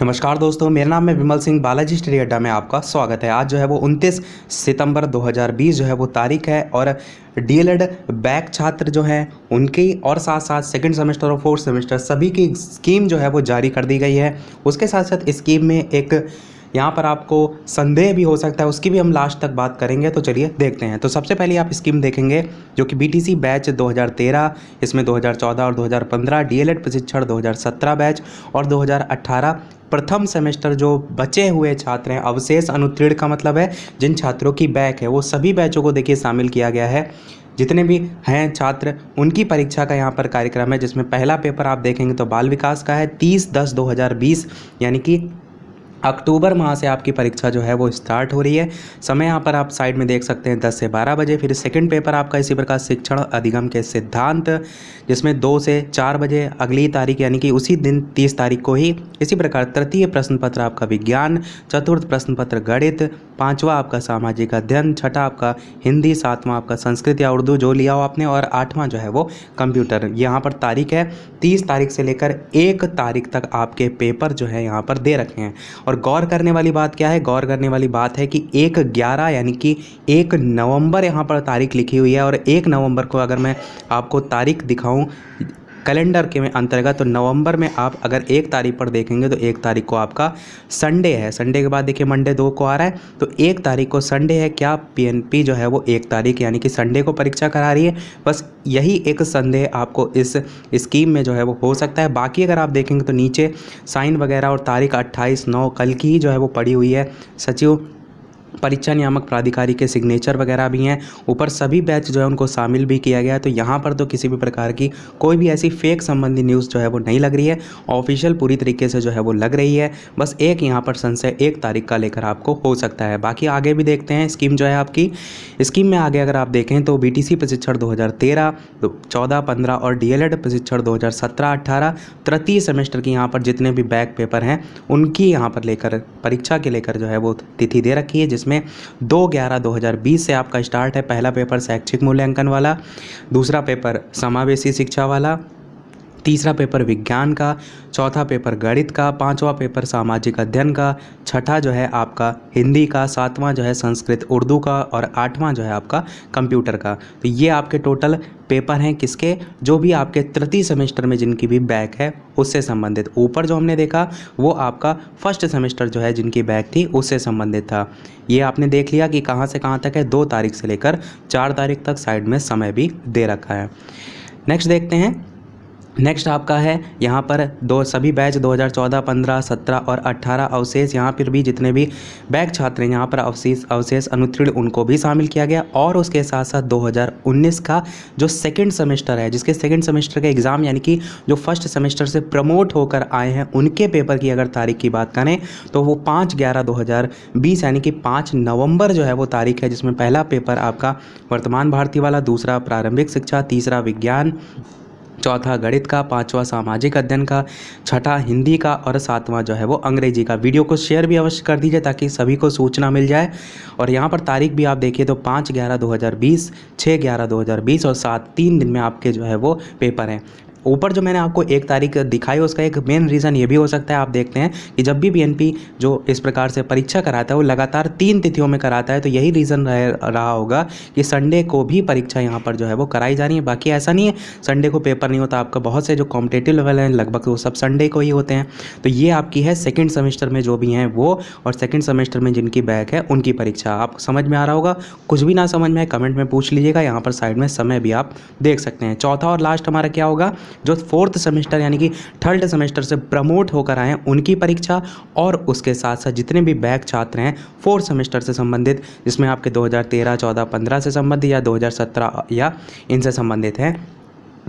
नमस्कार दोस्तों मेरा नाम है विमल सिंह बालाजी स्टडी अड्डा में आपका स्वागत है आज जो है वो 29 सितंबर 2020 जो है वो तारीख है और डीएलएड बैक छात्र जो हैं उनकी और साथ साथ सेकंड सेमेस्टर और फोर्थ सेमेस्टर सभी की स्कीम जो है वो जारी कर दी गई है उसके साथ साथ स्कीम में एक यहाँ पर आपको संदेह भी हो सकता है उसकी भी हम लास्ट तक बात करेंगे तो चलिए देखते हैं तो सबसे पहले आप स्कीम देखेंगे जो कि बीटीसी बैच 2013 इसमें 2014 और 2015 डीएलएड प्रशिक्षण 2017 बैच और 2018 प्रथम सेमेस्टर जो बचे हुए छात्र हैं अवशेष अनुत्तीर्ण का मतलब है जिन छात्रों की बैक है वो सभी बैचों को देखिए शामिल किया गया है जितने भी हैं छात्र उनकी परीक्षा का यहाँ पर कार्यक्रम है जिसमें पहला पेपर आप देखेंगे तो बाल विकास का है तीस दस दो हज़ार बीस यानी कि अक्टूबर माह से आपकी परीक्षा जो है वो स्टार्ट हो रही है समय यहाँ पर आप साइड में देख सकते हैं 10 से 12 बजे फिर सेकंड पेपर आपका इसी प्रकार शिक्षण अधिगम के सिद्धांत जिसमें 2 से 4 बजे अगली तारीख यानी कि उसी दिन 30 तारीख को ही इसी प्रकार तृतीय प्रश्न पत्र आपका विज्ञान चतुर्थ प्रश्न पत्र गणित पाँचवा आपका सामाजिक अध्ययन छठा आपका हिंदी सातवां आपका संस्कृत या उर्दू जो लिया हो आपने और आठवां जो है वो कंप्यूटर यहाँ पर तारीख है तीस तारीख से लेकर एक तारीख तक आपके पेपर जो है यहाँ पर दे रखे हैं और और गौर करने वाली बात क्या है गौर करने वाली बात है कि एक ग्यारह यानी कि एक नवंबर यहाँ पर तारीख लिखी हुई है और एक नवंबर को अगर मैं आपको तारीख दिखाऊं कैलेंडर के में अंतर्गत तो नवंबर में आप अगर एक तारीख पर देखेंगे तो एक तारीख को आपका संडे है संडे के बाद देखिए मंडे दो को आ रहा है तो एक तारीख को संडे है क्या पीएनपी जो है वो एक तारीख यानी कि संडे को परीक्षा करा रही है बस यही एक संदेह आपको इस स्कीम में जो है वो हो सकता है बाकी अगर आप देखेंगे तो नीचे साइन वगैरह और तारीख अट्ठाईस नौ कल की ही जो है वो पड़ी हुई है सचिव परीक्षा नियामक प्राधिकारी के सिग्नेचर वगैरह भी हैं ऊपर सभी बैच जो है उनको शामिल भी किया गया है तो यहाँ पर तो किसी भी प्रकार की कोई भी ऐसी फेक संबंधी न्यूज़ जो है वो नहीं लग रही है ऑफिशियल पूरी तरीके से जो है वो लग रही है बस एक यहाँ पर संशय एक तारीख का लेकर आपको हो सकता है बाकी आगे भी देखते हैं स्कीम जो है आपकी स्कीम में आगे अगर आप देखें तो बी प्रशिक्षण दो हज़ार तेरह तो और एड e प्रशिक्षण दो हज़ार तृतीय सेमेस्टर की यहाँ पर जितने भी बैक पेपर हैं उनकी यहाँ पर लेकर परीक्षा के लेकर जो है वो तिथि दे रखी है जिस 2020 में दो ग्यारह बीस से आपका स्टार्ट है पहला पेपर शैक्षिक मूल्यांकन वाला दूसरा पेपर समावेशी शिक्षा वाला तीसरा पेपर विज्ञान का चौथा पेपर गणित का पांचवा पेपर सामाजिक अध्ययन का छठा जो है आपका हिंदी का सातवां जो है संस्कृत उर्दू का और आठवां जो है आपका कंप्यूटर का तो ये आपके टोटल पेपर हैं किसके जो भी आपके तृतीय सेमेस्टर में जिनकी भी बैक है उससे संबंधित ऊपर जो हमने देखा वो आपका फर्स्ट सेमेस्टर जो है जिनकी बैक थी उससे संबंधित था ये आपने देख लिया कि कहाँ से कहाँ तक है दो तारीख से लेकर चार तारीख तक साइड में समय भी दे रखा है नेक्स्ट देखते हैं नेक्स्ट आपका है यहाँ पर दो सभी बैच 2014, 15, 17 और 18 अवशेष यहाँ पर भी जितने भी बैच छात्र हैं यहाँ पर अवशेष अवशेष अनुत्तीर्ण उनको भी शामिल किया गया और उसके साथ साथ 2019 का जो सेकंड सेमेस्टर है जिसके सेकंड सेमेस्टर का एग्ज़ाम यानी कि जो फर्स्ट सेमेस्टर से प्रमोट होकर आए हैं उनके पेपर की अगर तारीख की बात करें तो वो पाँच ग्यारह दो यानी कि पाँच नवम्बर जो है वो तारीख है जिसमें पहला पेपर आपका वर्तमान भारती वाला दूसरा प्रारंभिक शिक्षा तीसरा विज्ञान चौथा गणित का पाँचवा सामाजिक अध्ययन का छठा हिंदी का और सातवां जो है वो अंग्रेजी का वीडियो को शेयर भी अवश्य कर दीजिए ताकि सभी को सूचना मिल जाए और यहाँ पर तारीख भी आप देखिए तो पाँच ग्यारह दो हज़ार बीस छः ग्यारह दो हज़ार बीस और सात तीन दिन में आपके जो है वो पेपर हैं ऊपर जो मैंने आपको एक तारीख दिखाई उसका एक मेन रीज़न ये भी हो सकता है आप देखते हैं कि जब भी बीएनपी जो इस प्रकार से परीक्षा कराता है वो लगातार तीन तिथियों में कराता है तो यही रीज़न रह, रहा होगा कि संडे को भी परीक्षा यहाँ पर जो है वो कराई जा रही है बाकी ऐसा नहीं है संडे को पेपर नहीं होता आपका बहुत से जो कॉम्पिटेटिव लेवल हैं लगभग तो वो सब संडे को ही होते हैं तो ये आपकी है सेकेंड सेमेस्टर में जो भी हैं वो और सेकेंड सेमेस्टर में जिनकी बैक है उनकी परीक्षा आपको समझ में आ रहा होगा कुछ भी ना समझ में कमेंट में पूछ लीजिएगा यहाँ पर साइड में समय भी आप देख सकते हैं चौथा और लास्ट हमारा क्या होगा जो फोर्थ सेमेस्टर यानी कि थर्ड सेमेस्टर से प्रमोट होकर आए हैं उनकी परीक्षा और उसके साथ साथ जितने भी बैक छात्र हैं फोर्थ सेमेस्टर से संबंधित जिसमें आपके 2013, 14, 15 से संबंधित या 2017 या इनसे संबंधित हैं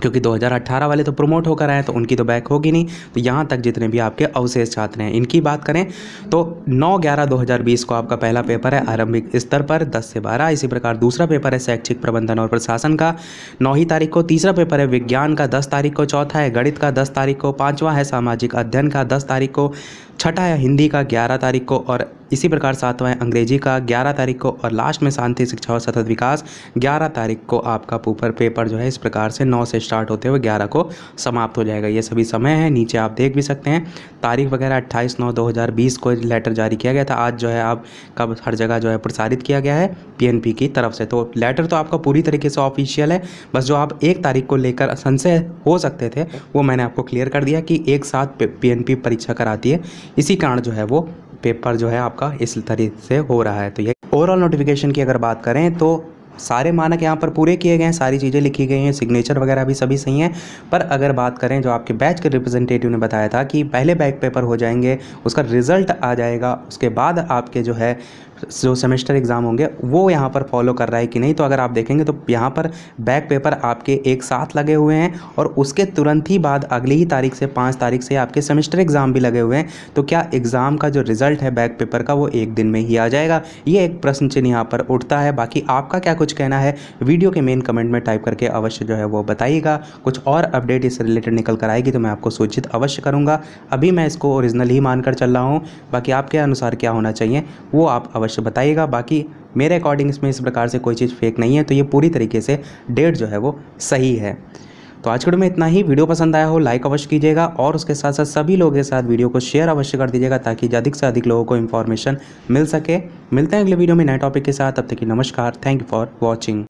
क्योंकि 2018 वाले तो प्रमोट होकर आए तो उनकी तो बैक होगी नहीं तो यहाँ तक जितने भी आपके अवशेष छात्र हैं इनकी बात करें तो 9 ग्यारह 2020 को आपका पहला पेपर है आरंभिक स्तर पर 10 से 12 इसी प्रकार दूसरा पेपर है शैक्षिक प्रबंधन और प्रशासन का नौ ही तारीख को तीसरा पेपर है विज्ञान का दस तारीख को चौथा है गणित का दस तारीख को पाँचवा है सामाजिक अध्ययन का दस तारीख को छठा है हिंदी का ग्यारह तारीख को और इसी प्रकार सातवां है अंग्रेजी का ग्यारह तारीख को और लास्ट में शांति शिक्षा और सतत विकास ग्यारह तारीख को आपका पूपर पेपर जो है इस प्रकार से नौ से स्टार्ट होते हुए ग्यारह को समाप्त हो जाएगा ये सभी समय है नीचे आप देख भी सकते हैं तारीख वगैरह अट्ठाईस नौ दो हज़ार बीस को लेटर जारी किया गया था आज जो है आप कब हर जगह जो है प्रसारित किया गया है पी की तरफ से तो लेटर तो आपका पूरी तरीके से ऑफिशियल है बस जो आप एक तारीख को लेकर संशय हो सकते थे वो मैंने आपको क्लियर कर दिया कि एक साथ पी परीक्षा कराती है इसी कारण जो है वो पेपर जो है आपका इस तरीके से हो रहा है तो ये ओवरऑल नोटिफिकेशन की अगर बात करें तो सारे मानक यहाँ पर पूरे किए गए हैं सारी चीज़ें लिखी गई हैं सिग्नेचर वगैरह भी सभी सही हैं पर अगर बात करें जो आपके बैच के रिप्रेजेंटेटिव ने बताया था कि पहले बैक पेपर हो जाएंगे उसका रिज़ल्ट आ जाएगा उसके बाद आपके जो है जो सेमेस्टर एग्ज़ाम होंगे वो यहाँ पर फॉलो कर रहा है कि नहीं तो अगर आप देखेंगे तो यहाँ पर बैक पेपर आपके एक साथ लगे हुए हैं और उसके तुरंत ही बाद अगली ही तारीख से पाँच तारीख से आपके सेमेस्टर एग्ज़ाम भी लगे हुए हैं तो क्या एग्ज़ाम का जो रिज़ल्ट है बैक पेपर का वो एक दिन में ही आ जाएगा ये एक प्रश्न चिन्ह यहाँ पर उठता है बाकी आपका क्या कुछ कहना है वीडियो के मेन कमेंट में टाइप करके अवश्य जो है वो बताइएगा कुछ और अपडेट इससे रिलेटेड निकल कर आएगी तो मैं आपको सूचित अवश्य करूँगा अभी मैं इसको ओरिजिनल ही मानकर चल रहा हूँ बाकी आपके अनुसार क्या होना चाहिए वो आप अवश्य अवश्य बताइएगा बाकी मेरे अकॉर्डिंग इसमें इस प्रकार से कोई चीज़ फेक नहीं है तो ये पूरी तरीके से डेट जो है वो सही है तो आज के वीडियो में इतना ही वीडियो पसंद आया हो लाइक अवश्य कीजिएगा और उसके साथ साथ सभी लोगों के साथ वीडियो को शेयर अवश्य कर दीजिएगा ताकि अधिक से अधिक लोगों को इन्फॉर्मेशन मिल सके मिलते हैं अगले वीडियो में नए टॉपिक के साथ अब तक की नमस्कार थैंक यू फॉर वॉचिंग